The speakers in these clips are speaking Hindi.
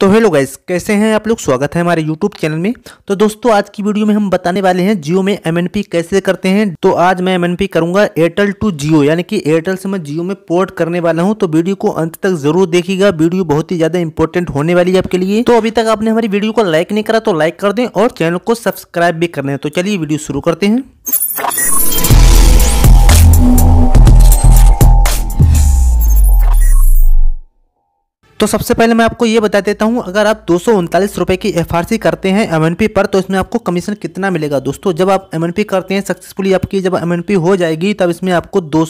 तो हेलो गाइस कैसे हैं आप लोग स्वागत है हमारे यूट्यूब चैनल में तो दोस्तों आज की वीडियो में हम बताने वाले हैं जियो में एमएनपी कैसे करते हैं तो आज मैं एमएनपी करूंगा एयरटेल टू जियो यानी कि एयरटेल से मैं जियो में पोर्ट करने वाला हूं तो वीडियो को अंत तक जरूर देखिएगा वीडियो बहुत ही ज्यादा इंपॉर्टेंट होने वाली है आपके लिए तो अभी तक आपने हमारी वीडियो को लाइक नहीं करा तो लाइक कर दें और चैनल को सब्सक्राइब भी कर दें तो चलिए वीडियो शुरू करते हैं तो सबसे पहले मैं आपको ये बता देता हूँ अगर आप दो रुपए की एफ करते हैं एम पर तो इसमें आपको कमीशन कितना मिलेगा दोस्तों जब आप एम करते हैं सक्सेसफुली आपकी जब एम हो जाएगी तब इसमें आपको दो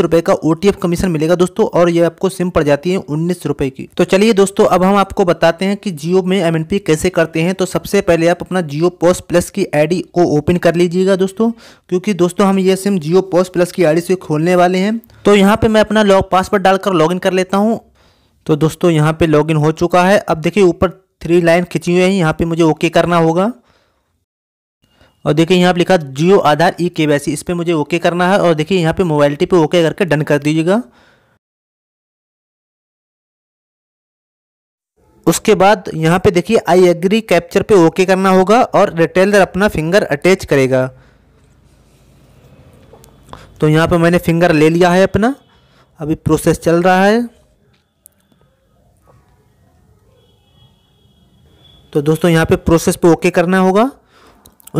रुपए का ओ कमीशन मिलेगा दोस्तों और ये आपको सिम पड़ जाती है उन्नीस रुपए की तो चलिए दोस्तों अब हम आपको बताते हैं कि जियो में एम कैसे करते हैं तो सबसे पहले आप अपना जियो पोस्ट प्लस की आई को ओपन कर लीजिएगा दोस्तों क्योंकि दोस्तों हम ये सिम जियो पोस्ट प्लस की आई से खोलने वाले हैं तो यहाँ पे मैं अपना लॉग पासवर्ड डालकर लॉगिन कर लेता हूँ तो दोस्तों यहाँ पे लॉगिन हो चुका है अब देखिए ऊपर थ्री लाइन खिंची हुई है यहाँ पे मुझे ओके करना होगा और देखिए यहाँ पे लिखा जियो आधार ई के इस पर मुझे ओके करना है और देखिए यहाँ पे मोबाइल टी पे ओके करके डन कर दीजिएगा उसके बाद यहाँ पे देखिए आई एग्री कैप्चर पे ओके करना होगा और रिटेलर अपना फिंगर अटैच करेगा तो यहाँ पे मैंने फिंगर ले लिया है अपना अभी प्रोसेस चल रहा है तो दोस्तों यहाँ पे प्रोसेस पे ओके करना होगा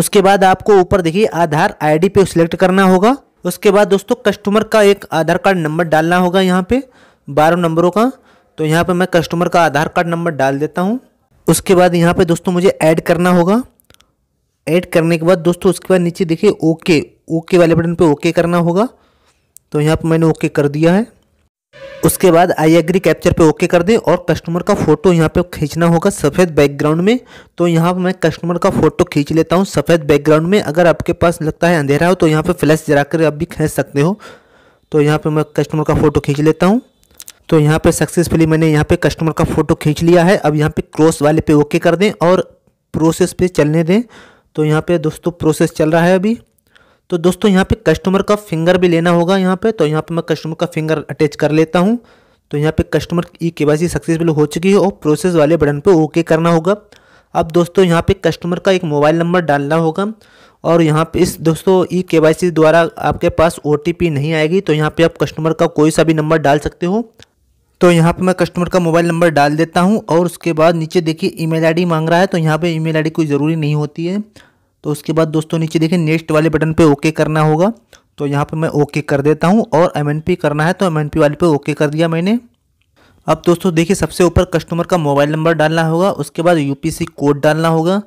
उसके बाद आपको ऊपर देखिए आधार आईडी पे सिलेक्ट करना होगा उसके बाद दोस्तों कस्टमर का एक आधार कार्ड नंबर डालना होगा यहाँ पे बारह नंबरों का तो यहाँ पे मैं कस्टमर का आधार कार्ड नंबर डाल देता हूँ उसके बाद यहाँ पे दोस्तों मुझे ऐड करना होगा ऐड करने के बाद दोस्तों उसके बाद नीचे देखिए ओके ओके वाले बटन पर ओके करना होगा तो यहाँ पर मैंने ओके कर दिया है उसके बाद आई एग्री कैप्चर पे ओके कर दें और कस्टमर का फ़ोटो यहाँ पे खींचना होगा सफ़ेद बैकग्राउंड में तो यहाँ मैं कस्टमर का फ़ोटो खींच लेता हूँ सफ़ेद बैकग्राउंड में अगर आपके पास लगता है अंधेरा हो तो यहाँ पे फ्लैश जरा कर आप भी खींच सकते हो तो यहाँ पे मैं कस्टमर का फ़ोटो खींच लेता हूँ तो यहाँ पर सक्सेसफुली मैंने यहाँ पर कस्टमर का फ़ोटो खींच लिया है अब यहाँ पर क्रॉस वाले पे ओके कर दें और प्रोसेस पे चलने दें तो यहाँ पर दोस्तों प्रोसेस चल रहा है अभी तो दोस्तों यहाँ पे कस्टमर का फिंगर भी लेना होगा यहाँ पे तो यहाँ पे मैं कस्टमर का फिंगर अटैच कर लेता हूँ तो यहाँ पे कस्टमर ई के सक्सेसफुल हो चुकी है और प्रोसेस वाले बटन पे ओके करना होगा अब दोस्तों यहाँ पे कस्टमर का एक मोबाइल नंबर डालना होगा और यहाँ पे इस दोस्तों ई के द्वारा आपके पास ओ नहीं आएगी तो यहाँ पर आप कस्टमर का कोई सा भी नंबर डाल सकते हो तो यहाँ पे मैं कस्टमर का मोबाइल नंबर डाल देता हूँ और उसके बाद नीचे देखिए ईमेल आईडी मांग रहा है तो यहाँ पे ईमेल आईडी कोई ज़रूरी नहीं होती है तो उसके बाद दोस्तों नीचे देखिए नेक्स्ट वाले बटन पे ओके करना होगा तो यहाँ पर मैं ओके कर देता हूँ और एम करना है तो एम वाले पे ओके कर दिया मैंने अब दोस्तों देखिए सबसे ऊपर कस्टमर का मोबाइल नंबर डालना होगा उसके बाद सी कोड डालना होगा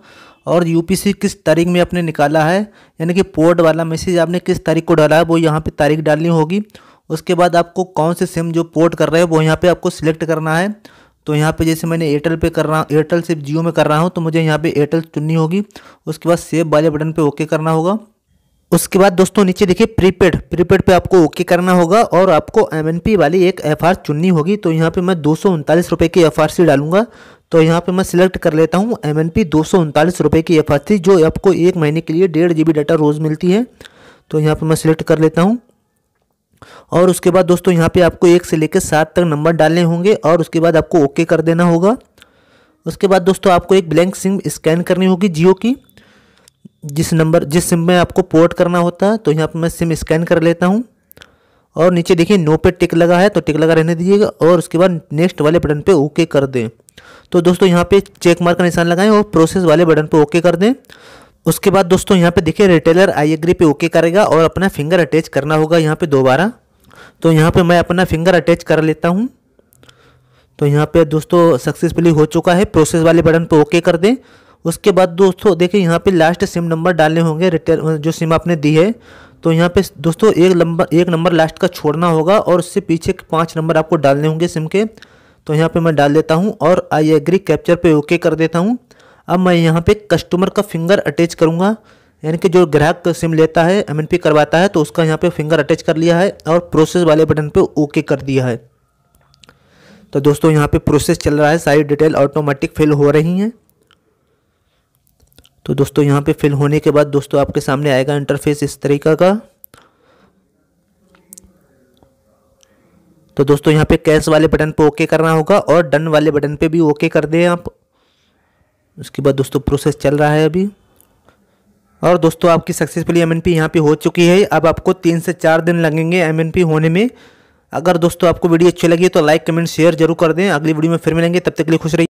और सी किस तारीख में आपने निकाला है यानी कि पोर्ट वाला मैसेज आपने किस तारीख को डाला है वो यहाँ पर तारीख डालनी होगी उसके बाद आपको कौन से सिम जो पोर्ट कर रहे हैं वो यहाँ पर आपको सिलेक्ट करना है तो यहाँ पे जैसे मैंने एयरटेल पे कर रहा हूँ एयरटेल से जियो में कर रहा हूँ तो मुझे यहाँ पे एयरटेल चुननी होगी उसके बाद सेव वाले बटन पे ओके करना होगा उसके बाद दोस्तों नीचे देखिए प्रीपेड प्रीपेड पे आपको ओके करना होगा और आपको एम वाली एक एफ चुननी होगी तो यहाँ पर मैं दो सौ की एफ डालूंगा तो यहाँ पे मैं सिलेक्ट कर लेता हूँ एम एन पी दो सौ उनतालीस रुपये की एफ जो आपको एक महीने के लिए डेढ़ जी बी डाटा रोज़ मिलती है तो यहाँ पे मैं सिलेक्ट कर लेता हूँ और उसके बाद दोस्तों यहाँ पे आपको एक से लेकर सात तक नंबर डालने होंगे और उसके बाद आपको ओके कर देना होगा उसके बाद दोस्तों आपको एक ब्लैंक सिम स्कैन करनी होगी जियो की जिस नंबर जिस सिम में आपको पोर्ट करना होता है तो यहाँ पर मैं सिम स्कैन कर लेता हूँ और नीचे देखिए नो पे टिक लगा है तो टिक लगा रहने दीजिएगा और उसके बाद नेक्स्ट वाले बटन पे ओके कर दें तो दोस्तों यहाँ पे चेक मार्क का निशान लगाएं और प्रोसेस वाले बटन पे ओके कर दें उसके बाद दोस्तों यहाँ पे देखिए रिटेलर आई एग्री पे ओके करेगा और अपना फिंगर अटैच करना होगा यहाँ पे दोबारा तो यहाँ पे मैं अपना फिंगर अटैच कर लेता हूँ तो यहाँ पे दोस्तों सक्सेसफुली हो चुका है प्रोसेस वाले बटन पर ओके कर दें उसके बाद दोस्तों देखिए यहाँ पे लास्ट सिम नंबर डालने होंगे रिटर्न जो सिम आपने दी है तो यहाँ पे दोस्तों एक नंबर एक नंबर लास्ट का छोड़ना होगा और उससे पीछे पाँच नंबर आपको डालने होंगे सिम के तो यहाँ पर मैं डाल देता हूँ और आई एग्री कैप्चर पर ओके कर देता हूँ अब मैं यहाँ पर कस्टमर का फिंगर अटैच करूँगा यानी कि जो ग्राहक सिम लेता है एम करवाता है तो उसका यहाँ पे फिंगर अटैच कर लिया है और प्रोसेस वाले बटन पे ओके कर दिया है तो दोस्तों यहाँ पे प्रोसेस चल रहा है सारी डिटेल ऑटोमेटिक फिल हो रही हैं तो दोस्तों यहाँ पे फिल होने के बाद दोस्तों आपके सामने आएगा इंटरफेस इस तरीका का तो दोस्तों यहाँ पे कैश वाले बटन पर ओके करना होगा और डन वाले बटन पर भी ओके कर दें आप उसके बाद दोस्तों प्रोसेस चल रहा है अभी और दोस्तों आपकी सक्सेसफुली एम एन पी यहाँ पर हो चुकी है अब आपको तीन से चार दिन लगेंगे एम एन पी होने में अगर दोस्तों आपको वीडियो अच्छी लगी तो लाइक कमेंट शेयर जरूर कर दें अगली वीडियो में फिर मिलेंगे तब तक के लिए खुश रहिए